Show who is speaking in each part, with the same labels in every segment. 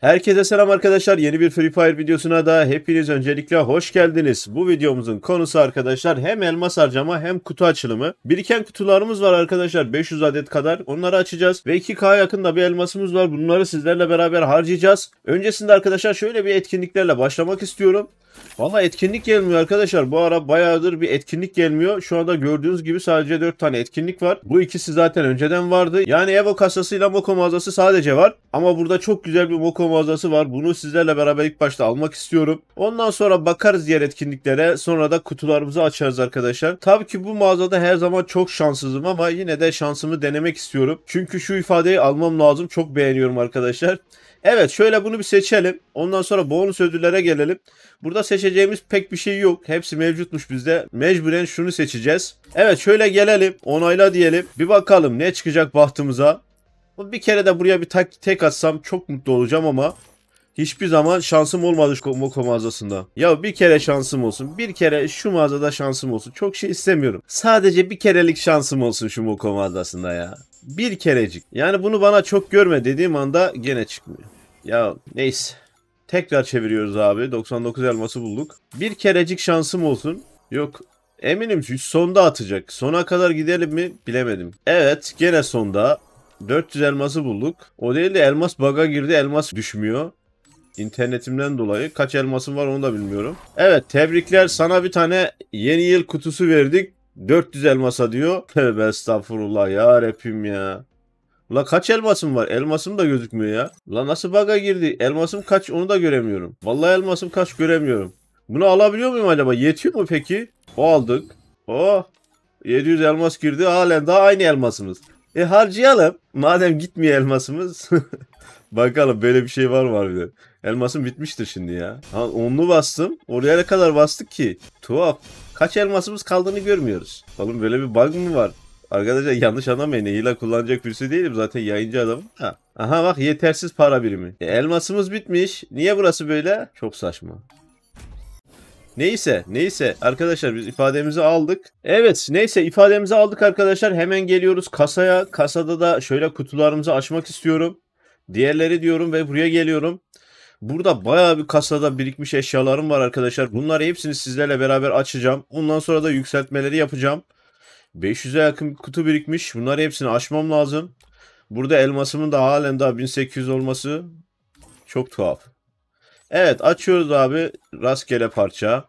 Speaker 1: Herkese selam arkadaşlar. Yeni bir Free Fire videosuna da hepiniz öncelikle hoş geldiniz. Bu videomuzun konusu arkadaşlar hem elmas harcama hem kutu açılımı. Biriken kutularımız var arkadaşlar 500 adet kadar. Onları açacağız ve 2K yakında bir elmasımız var. Bunları sizlerle beraber harcayacağız. Öncesinde arkadaşlar şöyle bir etkinliklerle başlamak istiyorum. Valla etkinlik gelmiyor arkadaşlar. Bu ara bayağıdır bir etkinlik gelmiyor. Şu anda gördüğünüz gibi sadece 4 tane etkinlik var. Bu ikisi zaten önceden vardı. Yani Evo kasasıyla Moko mağazası sadece var. Ama burada çok güzel bir Moko mağazası var. Bunu sizlerle beraber ilk başta almak istiyorum. Ondan sonra bakarız diğer etkinliklere. Sonra da kutularımızı açarız arkadaşlar. Tabii ki bu mağazada her zaman çok şanssızım ama yine de şansımı denemek istiyorum. Çünkü şu ifadeyi almam lazım. Çok beğeniyorum arkadaşlar. Evet şöyle bunu bir seçelim. Ondan sonra bonus ödüllere gelelim. Burada seçeceğimiz pek bir şey yok. Hepsi mevcutmuş bizde. Mecburen şunu seçeceğiz. Evet şöyle gelelim. Onayla diyelim. Bir bakalım ne çıkacak bahtımıza. Bir kere de buraya bir tek atsam çok mutlu olacağım ama Hiçbir zaman şansım olmadı şu Moko mağazasında. Ya bir kere şansım olsun. Bir kere şu mağazada şansım olsun. Çok şey istemiyorum. Sadece bir kerelik şansım olsun şu Moko mağazasında ya. Bir kerecik. Yani bunu bana çok görme dediğim anda gene çıkmıyor. Ya neyse. Tekrar çeviriyoruz abi. 99 elması bulduk. Bir kerecik şansım olsun. Yok. Eminim ki sonda atacak. Sona kadar gidelim mi bilemedim. Evet gene sonda. 400 elması bulduk. O değil de elmas baga girdi. Elmas düşmüyor. İnternetimden dolayı kaç elmasım var onu da bilmiyorum. Evet tebrikler sana bir tane yeni yıl kutusu verdik. 400 elmasa diyor. Tövbe estağfurullah ya Rabbim ya. La kaç elmasım var? Elmasım da gözükmüyor ya. La nasıl baga girdi? Elmasım kaç onu da göremiyorum. Vallahi elmasım kaç göremiyorum. Bunu alabiliyor muyum acaba? Yetiyor mu peki? O aldık. Oh. 700 elmas girdi. Halen daha aynı elmasımız. E harcayalım. Madem gitmiyor elmasımız. Bakalım böyle bir şey var mı harbiden. Elmasım bitmiştir şimdi ya. Ha, onlu bastım. Oraya ne kadar bastık ki? Tuhaf. Kaç elmasımız kaldığını görmüyoruz. Oğlum böyle bir bug mı var? Arkadaşlar yanlış anlamayın. Hila kullanacak birisi değilim. Zaten yayıncı adamım. Ha. Aha bak yetersiz para birimi. E, elmasımız bitmiş. Niye burası böyle? Çok saçma. Neyse neyse arkadaşlar biz ifademizi aldık. Evet neyse ifademizi aldık arkadaşlar. Hemen geliyoruz kasaya. Kasada da şöyle kutularımızı açmak istiyorum. Diğerleri diyorum ve buraya geliyorum. Burada bayağı bir kasada birikmiş eşyalarım var arkadaşlar. Bunları hepsini sizlerle beraber açacağım. Ondan sonra da yükseltmeleri yapacağım. 500'e yakın kutu birikmiş. Bunları hepsini açmam lazım. Burada elmasımın da halen daha 1800 olması çok tuhaf. Evet açıyoruz abi rastgele parça.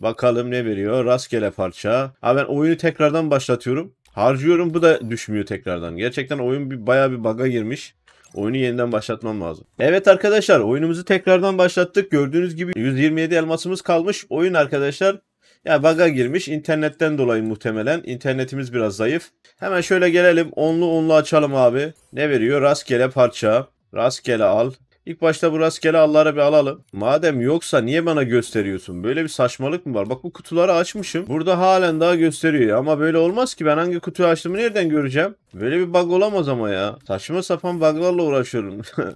Speaker 1: Bakalım ne veriyor rastgele parça. Ha ben oyunu tekrardan başlatıyorum. Harcıyorum bu da düşmüyor tekrardan. Gerçekten oyun bir bayağı bir baga girmiş. Oyunu yeniden başlatmam lazım. Evet arkadaşlar oyunumuzu tekrardan başlattık. Gördüğünüz gibi 127 elmasımız kalmış. Oyun arkadaşlar ya baga girmiş. internetten dolayı muhtemelen. internetimiz biraz zayıf. Hemen şöyle gelelim. Onlu onlu açalım abi. Ne veriyor? Rastgele parça. Rastgele al. İlk başta bu rastgele allara bir alalım. Madem yoksa niye bana gösteriyorsun? Böyle bir saçmalık mı var? Bak bu kutuları açmışım. Burada halen daha gösteriyor. Ama böyle olmaz ki. Ben hangi kutuyu açtığımı nereden göreceğim? Böyle bir bug olamaz ama ya. Saçma sapan buglarla uğraşıyorum.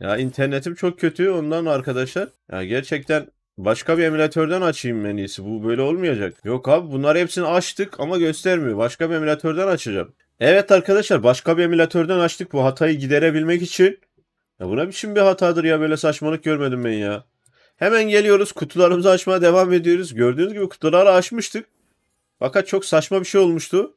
Speaker 1: ya internetim çok kötü ondan arkadaşlar. Ya gerçekten Başka bir emülatörden açayım en iyisi. Bu böyle olmayacak. Yok abi bunlar hepsini açtık ama göstermiyor. Başka bir emülatörden açacağım. Evet arkadaşlar başka bir emülatörden açtık bu hatayı giderebilmek için. Ya buna biçim bir hatadır ya böyle saçmalık görmedim ben ya. Hemen geliyoruz kutularımızı açmaya devam ediyoruz. Gördüğünüz gibi kutuları açmıştık. Fakat çok saçma bir şey olmuştu.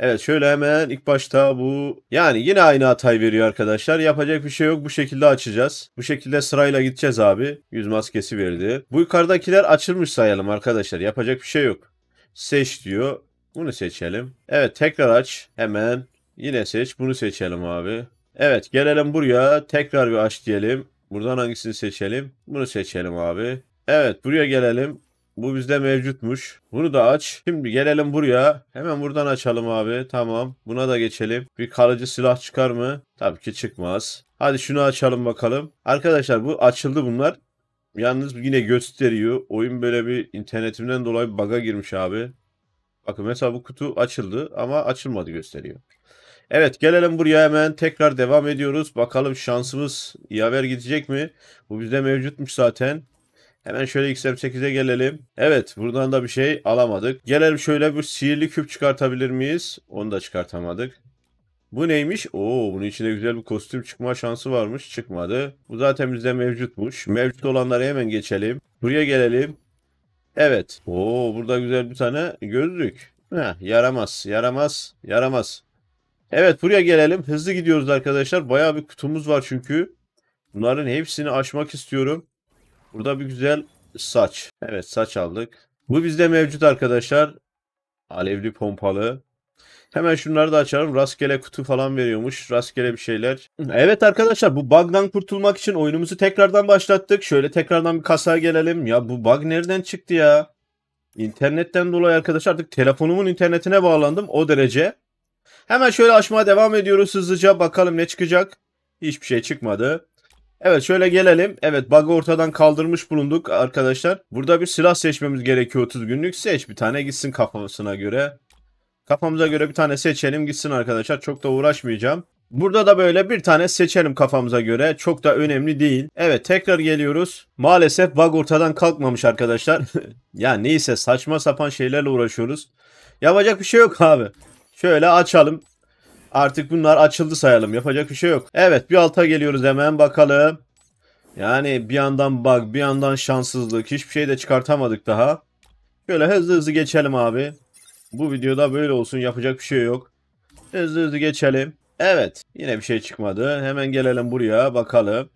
Speaker 1: Evet şöyle hemen ilk başta bu yani yine aynı hatayı veriyor arkadaşlar. Yapacak bir şey yok. Bu şekilde açacağız. Bu şekilde sırayla gideceğiz abi. Yüz maskesi verdi. Bu yukarıdakiler açılmış sayalım arkadaşlar. Yapacak bir şey yok. Seç diyor. Bunu seçelim. Evet tekrar aç. Hemen yine seç. Bunu seçelim abi. Evet gelelim buraya. Tekrar bir aç diyelim. Buradan hangisini seçelim? Bunu seçelim abi. Evet buraya gelelim. Bu bizde mevcutmuş. Bunu da aç. Şimdi gelelim buraya. Hemen buradan açalım abi. Tamam. Buna da geçelim. Bir kalıcı silah çıkar mı? Tabii ki çıkmaz. Hadi şunu açalım bakalım. Arkadaşlar bu açıldı bunlar. Yalnız yine gösteriyor. Oyun böyle bir internetimden dolayı baga girmiş abi. Bakın mesela bu kutu açıldı ama açılmadı gösteriyor. Evet gelelim buraya hemen tekrar devam ediyoruz. Bakalım şansımız yaver gidecek mi? Bu bizde mevcutmuş zaten. Hemen şöyle XM8'e gelelim. Evet buradan da bir şey alamadık. Gelelim şöyle bir sihirli küp çıkartabilir miyiz? Onu da çıkartamadık. Bu neymiş? Oo bunun içinde güzel bir kostüm çıkma şansı varmış. Çıkmadı. Bu zaten bizde mevcutmuş. Mevcut olanlara hemen geçelim. Buraya gelelim. Evet. Oo burada güzel bir tane gözlük. Heh, yaramaz. Yaramaz. Yaramaz. Evet buraya gelelim. Hızlı gidiyoruz arkadaşlar. Bayağı bir kutumuz var çünkü. Bunların hepsini açmak istiyorum. Burada bir güzel saç. Evet saç aldık. Bu bizde mevcut arkadaşlar. Alevli pompalı. Hemen şunları da açalım. Rastgele kutu falan veriyormuş. Rastgele bir şeyler. Evet arkadaşlar bu bug'dan kurtulmak için oyunumuzu tekrardan başlattık. Şöyle tekrardan bir kasaya gelelim. Ya bu bug nereden çıktı ya? İnternetten dolayı arkadaşlar artık telefonumun internetine bağlandım. O derece. Hemen şöyle açmaya devam ediyoruz hızlıca. Bakalım ne çıkacak. Hiçbir şey çıkmadı. Evet şöyle gelelim. Evet bug'ı ortadan kaldırmış bulunduk arkadaşlar. Burada bir silah seçmemiz gerekiyor 30 günlük. Seç bir tane gitsin kafasına göre. Kafamıza göre bir tane seçelim gitsin arkadaşlar. Çok da uğraşmayacağım. Burada da böyle bir tane seçelim kafamıza göre. Çok da önemli değil. Evet tekrar geliyoruz. Maalesef bug ortadan kalkmamış arkadaşlar. ya neyse saçma sapan şeylerle uğraşıyoruz. Yapacak bir şey yok abi. Şöyle açalım. Artık bunlar açıldı sayalım. Yapacak bir şey yok. Evet bir alta geliyoruz hemen bakalım. Yani bir yandan bug bir yandan şanssızlık. Hiçbir şey de çıkartamadık daha. Şöyle hızlı hızlı geçelim abi. Bu videoda böyle olsun yapacak bir şey yok. Hızlı hızlı geçelim. Evet yine bir şey çıkmadı. Hemen gelelim buraya bakalım.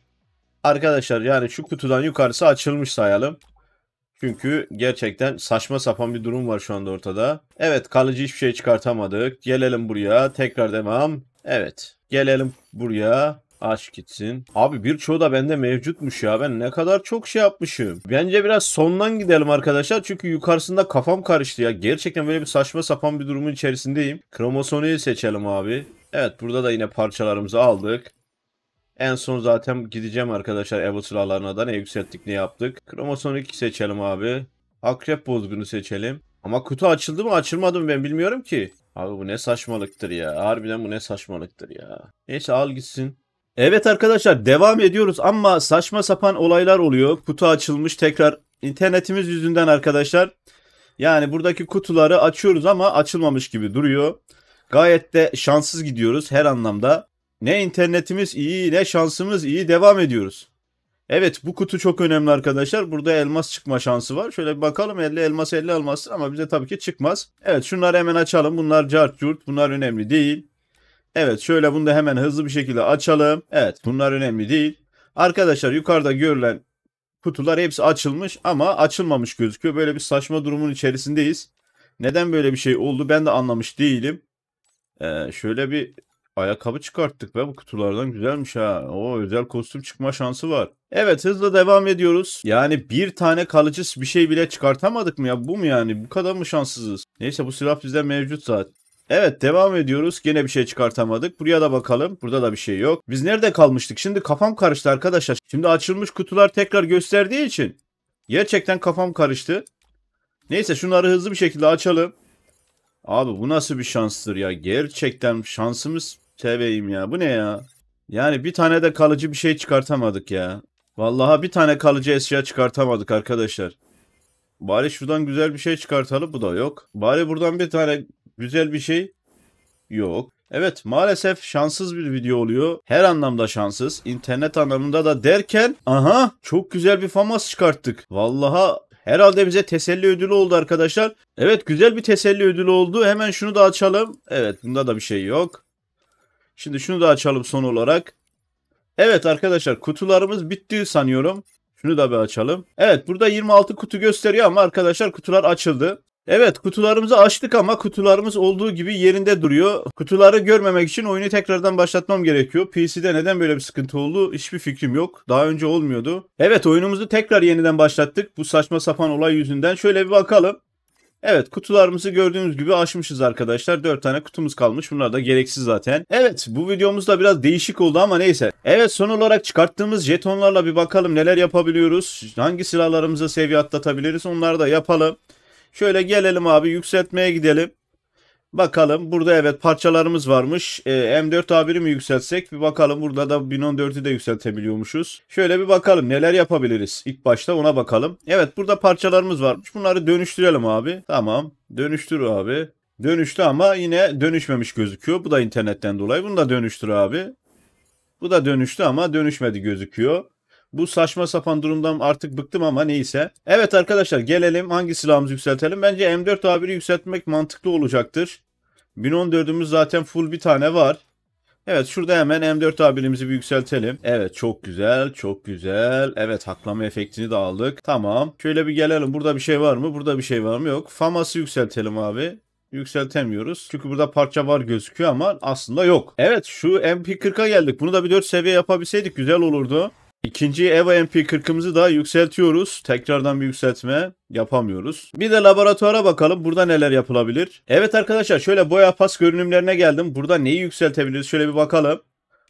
Speaker 1: Arkadaşlar yani şu kutudan yukarısı açılmış sayalım. Çünkü gerçekten saçma sapan bir durum var şu anda ortada. Evet kalıcı hiçbir şey çıkartamadık. Gelelim buraya. Tekrar devam. Evet. Gelelim buraya. Aç gitsin. Abi birçoğu da bende mevcutmuş ya. Ben ne kadar çok şey yapmışım. Bence biraz sondan gidelim arkadaşlar. Çünkü yukarısında kafam karıştı ya. Gerçekten böyle bir saçma sapan bir durumun içerisindeyim. Kromosoniyi seçelim abi. Evet burada da yine parçalarımızı aldık. En son zaten gideceğim arkadaşlar evo sıralarına da ne yükselttik ne yaptık. Kromasonik seçelim abi. Akrep bozgunu seçelim. Ama kutu açıldı mı açılmadı mı ben bilmiyorum ki. Abi bu ne saçmalıktır ya. Harbiden bu ne saçmalıktır ya. Neyse al gitsin. Evet arkadaşlar devam ediyoruz ama saçma sapan olaylar oluyor. Kutu açılmış tekrar internetimiz yüzünden arkadaşlar. Yani buradaki kutuları açıyoruz ama açılmamış gibi duruyor. Gayet de şanssız gidiyoruz her anlamda. Ne internetimiz iyi ne şansımız iyi devam ediyoruz. Evet bu kutu çok önemli arkadaşlar. Burada elmas çıkma şansı var. Şöyle bir bakalım 50 elmas 50 almazsın ama bize tabii ki çıkmaz. Evet şunları hemen açalım. Bunlar cart curt bunlar önemli değil. Evet şöyle bunu da hemen hızlı bir şekilde açalım. Evet bunlar önemli değil. Arkadaşlar yukarıda görülen kutular hepsi açılmış ama açılmamış gözüküyor. Böyle bir saçma durumun içerisindeyiz. Neden böyle bir şey oldu ben de anlamış değilim. Ee, şöyle bir Ayakkabı çıkarttık ve bu kutulardan güzelmiş ha. O özel kostüm çıkma şansı var. Evet hızla devam ediyoruz. Yani bir tane kalıcı bir şey bile çıkartamadık mı ya? Bu mu yani? Bu kadar mı şanssızız? Neyse bu silah bizde mevcut zaten. Evet devam ediyoruz. Gene bir şey çıkartamadık. Buraya da bakalım. Burada da bir şey yok. Biz nerede kalmıştık? Şimdi kafam karıştı arkadaşlar. Şimdi açılmış kutular tekrar gösterdiği için. Gerçekten kafam karıştı. Neyse şunları hızlı bir şekilde açalım. Abi bu nasıl bir şanstır ya? Gerçekten şansımız seveyim ya. Bu ne ya? Yani bir tane de kalıcı bir şey çıkartamadık ya. Vallahi bir tane kalıcı eşya çıkartamadık arkadaşlar. Bari şuradan güzel bir şey çıkartalım. Bu da yok. Bari buradan bir tane güzel bir şey yok. Evet maalesef şanssız bir video oluyor. Her anlamda şanssız. İnternet anlamında da derken aha çok güzel bir famas çıkarttık. Vallaha Herhalde bize teselli ödülü oldu arkadaşlar. Evet güzel bir teselli ödülü oldu. Hemen şunu da açalım. Evet bunda da bir şey yok. Şimdi şunu da açalım son olarak. Evet arkadaşlar kutularımız bitti sanıyorum. Şunu da bir açalım. Evet burada 26 kutu gösteriyor ama arkadaşlar kutular açıldı. Evet kutularımızı açtık ama kutularımız olduğu gibi yerinde duruyor. Kutuları görmemek için oyunu tekrardan başlatmam gerekiyor. PC'de neden böyle bir sıkıntı oldu hiçbir fikrim yok. Daha önce olmuyordu. Evet oyunumuzu tekrar yeniden başlattık bu saçma sapan olay yüzünden. Şöyle bir bakalım. Evet kutularımızı gördüğünüz gibi açmışız arkadaşlar. 4 tane kutumuz kalmış. Bunlar da gereksiz zaten. Evet bu videomuz da biraz değişik oldu ama neyse. Evet son olarak çıkarttığımız jetonlarla bir bakalım neler yapabiliyoruz. Hangi silahlarımızı seviye atlatabiliriz onları da yapalım. Şöyle gelelim abi yükseltmeye gidelim. Bakalım burada evet parçalarımız varmış. E, ee, M4A1'i mi yükseltsek bir bakalım burada da 1014'ü de yükseltebiliyormuşuz. Şöyle bir bakalım neler yapabiliriz. İlk başta ona bakalım. Evet burada parçalarımız varmış. Bunları dönüştürelim abi. Tamam dönüştür abi. Dönüştü ama yine dönüşmemiş gözüküyor. Bu da internetten dolayı. Bunu da dönüştür abi. Bu da dönüştü ama dönüşmedi gözüküyor. Bu saçma sapan durumdan artık bıktım ama neyse. Evet arkadaşlar gelelim hangi silahımızı yükseltelim. Bence M4A1'i yükseltmek mantıklı olacaktır. 1014'ümüz zaten full bir tane var. Evet şurada hemen M4A1'imizi bir yükseltelim. Evet çok güzel çok güzel. Evet haklama efektini de aldık. Tamam şöyle bir gelelim burada bir şey var mı? Burada bir şey var mı? Yok. FAMAS'ı yükseltelim abi yükseltemiyoruz. Çünkü burada parça var gözüküyor ama aslında yok. Evet şu MP40'a geldik. Bunu da bir 4 seviye yapabilseydik güzel olurdu. İkinci EVA MP40'ımızı daha yükseltiyoruz. Tekrardan bir yükseltme yapamıyoruz. Bir de laboratuvara bakalım. Burada neler yapılabilir? Evet arkadaşlar şöyle boya pas görünümlerine geldim. Burada neyi yükseltebiliriz? Şöyle bir bakalım.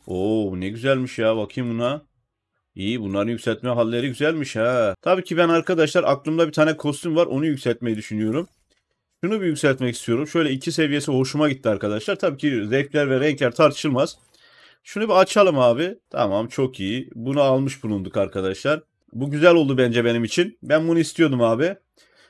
Speaker 1: Oo ne güzelmiş ya. Bakayım buna. İyi bunların yükseltme halleri güzelmiş ha. Tabii ki ben arkadaşlar aklımda bir tane kostüm var. Onu yükseltmeyi düşünüyorum. Şunu bir yükseltmek istiyorum. Şöyle iki seviyesi hoşuma gitti arkadaşlar. Tabii ki renkler ve renkler tartışılmaz. Şunu bir açalım abi. Tamam çok iyi. Bunu almış bulunduk arkadaşlar. Bu güzel oldu bence benim için. Ben bunu istiyordum abi.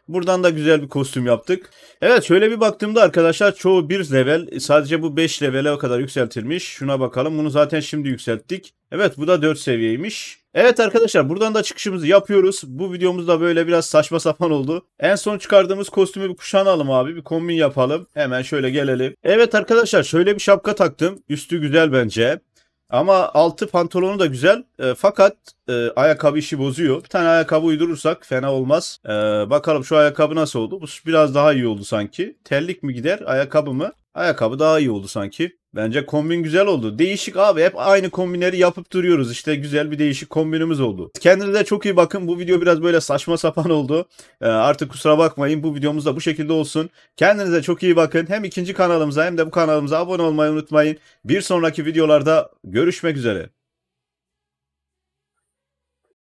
Speaker 1: Buradan da güzel bir kostüm yaptık. Evet şöyle bir baktığımda arkadaşlar çoğu bir level sadece bu 5 levele kadar yükseltilmiş. Şuna bakalım bunu zaten şimdi yükselttik. Evet bu da 4 seviyeymiş. Evet arkadaşlar buradan da çıkışımızı yapıyoruz. Bu videomuz da böyle biraz saçma sapan oldu. En son çıkardığımız kostümü bir kuşanalım abi. Bir kombin yapalım. Hemen şöyle gelelim. Evet arkadaşlar şöyle bir şapka taktım. Üstü güzel bence. Ama altı pantolonu da güzel. E, fakat e, ayakkabı işi bozuyor. Bir tane ayakkabı uydurursak fena olmaz. E, bakalım şu ayakkabı nasıl oldu? Bu biraz daha iyi oldu sanki. Terlik mi gider, ayakkabı mı? Ayakkabı daha iyi oldu sanki. Bence kombin güzel oldu. Değişik abi hep aynı kombinleri yapıp duruyoruz. İşte güzel bir değişik kombinimiz oldu. Kendinize çok iyi bakın. Bu video biraz böyle saçma sapan oldu. Ee, artık kusura bakmayın. Bu videomuz da bu şekilde olsun. Kendinize çok iyi bakın. Hem ikinci kanalımıza hem de bu kanalımıza abone olmayı unutmayın. Bir sonraki videolarda görüşmek üzere.